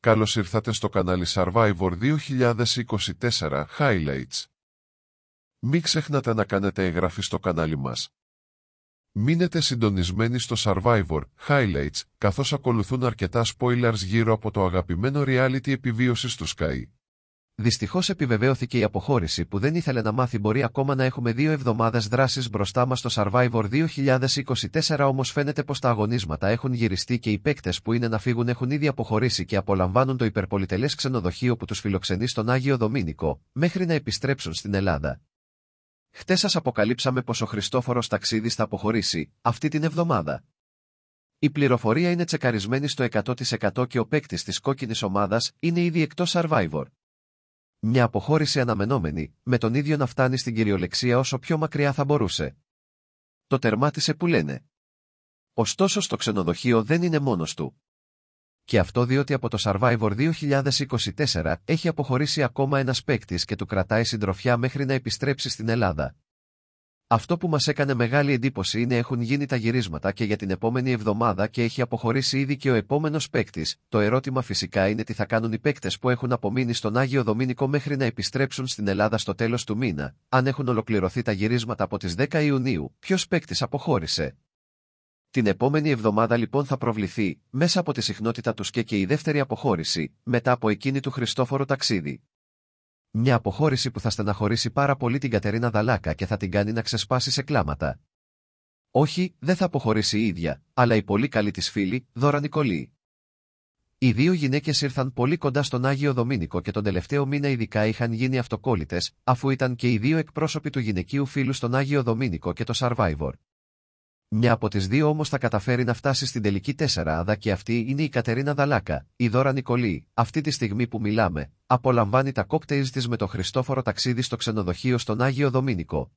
Καλώς ήρθατε στο κανάλι Survivor 2024 Highlights. Μην ξεχνάτε να κάνετε εγγραφή στο κανάλι μας. Μείνετε συντονισμένοι στο Survivor Highlights, καθώς ακολουθούν αρκετά spoilers γύρω από το αγαπημένο reality επιβίωσης του Sky. Δυστυχώς επιβεβαίωθηκε η αποχώρηση που δεν ήθελε να μάθει μπορεί ακόμα να έχουμε δύο εβδομάδες δράσης μπροστά μας στο Survivor 2024 όμως φαίνεται πως τα αγωνίσματα έχουν γυριστεί και οι παίκτες που είναι να φύγουν έχουν ήδη αποχωρήσει και απολαμβάνουν το υπερπολιτελές ξενοδοχείο που τους φιλοξενεί στον Άγιο Δομήνικο, μέχρι να επιστρέψουν στην Ελλάδα. Χτες σας αποκαλύψαμε πως ο Χριστόφορος Ταξίδης θα αποχωρήσει αυτή την εβδομάδα. Η πληροφορία είναι τσεκαρισμένη στο 100% και ο παίκτης της κόκκινης ομάδας είναι ήδη εκτός Survivor. Μια αποχώρηση αναμενόμενη, με τον ίδιο να φτάνει στην κυριολεξία όσο πιο μακριά θα μπορούσε. Το τερμάτισε που λένε. Ωστόσο στο ξενοδοχείο δεν είναι μόνος του. Και αυτό διότι από το Survivor 2024 έχει αποχωρήσει ακόμα ένας παίκτης και του κρατάει συντροφιά μέχρι να επιστρέψει στην Ελλάδα. Αυτό που μας έκανε μεγάλη εντύπωση είναι έχουν γίνει τα γυρίσματα και για την επόμενη εβδομάδα και έχει αποχωρήσει ήδη και ο επόμενος παίκτης. Το ερώτημα φυσικά είναι τι θα κάνουν οι παίκτες που έχουν απομείνει στον Άγιο Δομήνικο μέχρι να επιστρέψουν στην Ελλάδα στο τέλος του μήνα. Αν έχουν ολοκληρωθεί τα γυρίσματα από τις 10 Ιουνίου, ποιος παίκτης αποχώρησε. Την επόμενη εβδομάδα λοιπόν θα προβληθεί, μέσα από τη συχνότητα τους και και η δεύτερη αποχώρηση, μετά από εκείνη του Χριστόφορο ταξίδι. Μια αποχώρηση που θα στεναχωρήσει πάρα πολύ την Κατερίνα Δαλάκα και θα την κάνει να ξεσπάσει σε κλάματα. Όχι, δεν θα αποχωρήσει η ίδια, αλλά η πολύ καλή της φίλη, Δώρα Νικολή. Οι δύο γυναίκες ήρθαν πολύ κοντά στον Άγιο Δομήνικο και τον τελευταίο μήνα ειδικά είχαν γίνει αυτοκόλλητες, αφού ήταν και οι δύο εκπρόσωποι του γυναικείου φίλου στον Άγιο Δομήνικο και το Survivor. Μια από τις δύο όμως θα καταφέρει να φτάσει στην τελική άδα και αυτή είναι η Κατερίνα Δαλάκα, η Δώρα Νικολή, αυτή τη στιγμή που μιλάμε, απολαμβάνει τα κόκτεϊζ της με το Χριστόφορο ταξίδι στο ξενοδοχείο στον Άγιο Δομήνικο.